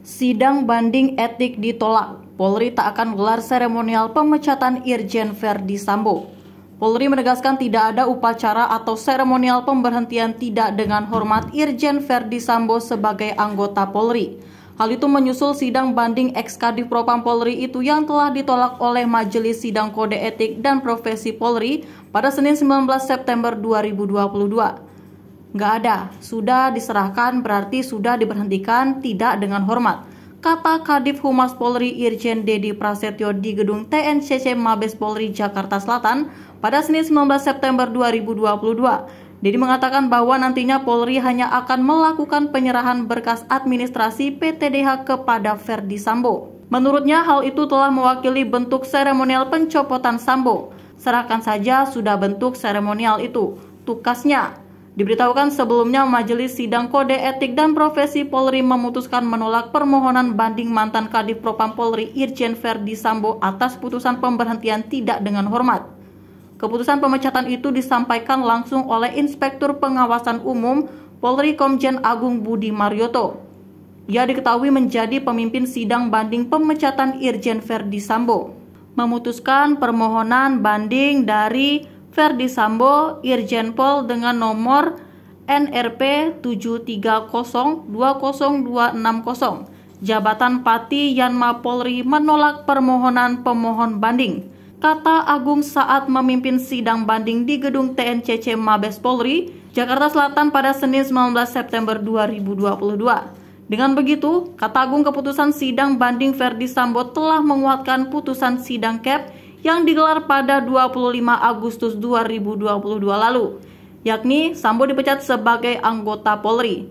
Sidang banding etik ditolak. Polri tak akan gelar seremonial pemecatan Irjen Verdi Sambo. Polri menegaskan tidak ada upacara atau seremonial pemberhentian tidak dengan hormat Irjen Verdi Sambo sebagai anggota Polri. Hal itu menyusul sidang banding ex Kadif Propam Polri itu yang telah ditolak oleh Majelis Sidang Kode Etik dan Profesi Polri pada Senin 19 September 2022. Nggak ada, sudah diserahkan berarti sudah diberhentikan tidak dengan hormat. Kata Kadif Humas Polri Irjen Dedi Prasetyo di gedung TNCC Mabes Polri Jakarta Selatan pada Senin 19 September 2022. Dedi mengatakan bahwa nantinya Polri hanya akan melakukan penyerahan berkas administrasi PTDH kepada Verdi Sambo. Menurutnya hal itu telah mewakili bentuk seremonial pencopotan Sambo. Serahkan saja sudah bentuk seremonial itu. Tukasnya, Diberitahukan sebelumnya Majelis Sidang Kode Etik dan Profesi Polri memutuskan menolak permohonan banding mantan Kadif Propam Polri Irjen Verdi Sambo atas putusan pemberhentian tidak dengan hormat. Keputusan pemecatan itu disampaikan langsung oleh Inspektur Pengawasan Umum Polri Komjen Agung Budi Marioto. Ia diketahui menjadi pemimpin sidang banding pemecatan Irjen Verdi Sambo. Memutuskan permohonan banding dari Verdi Sambo Irjen Pol dengan nomor NRP 7302060 Jabatan Pati Yanma Polri menolak permohonan pemohon banding. Kata Agung saat memimpin sidang banding di gedung TNCC Mabes Polri, Jakarta Selatan pada Senin 19 September 2022. Dengan begitu, kata Agung keputusan sidang banding Verdi Sambo telah menguatkan putusan sidang CAP yang digelar pada 25 Agustus 2022 lalu, yakni Sambo dipecat sebagai anggota Polri.